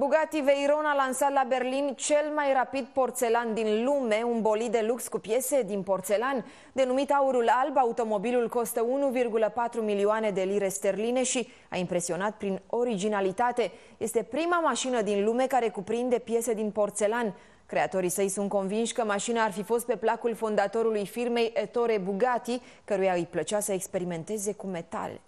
Bugatti Veyron a lansat la Berlin cel mai rapid porțelan din lume, un bolid de lux cu piese din porțelan. Denumit Aurul Alb, automobilul costă 1,4 milioane de lire sterline și a impresionat prin originalitate. Este prima mașină din lume care cuprinde piese din porțelan. Creatorii săi sunt convinși că mașina ar fi fost pe placul fondatorului firmei Ettore Bugatti, căruia îi plăcea să experimenteze cu metale.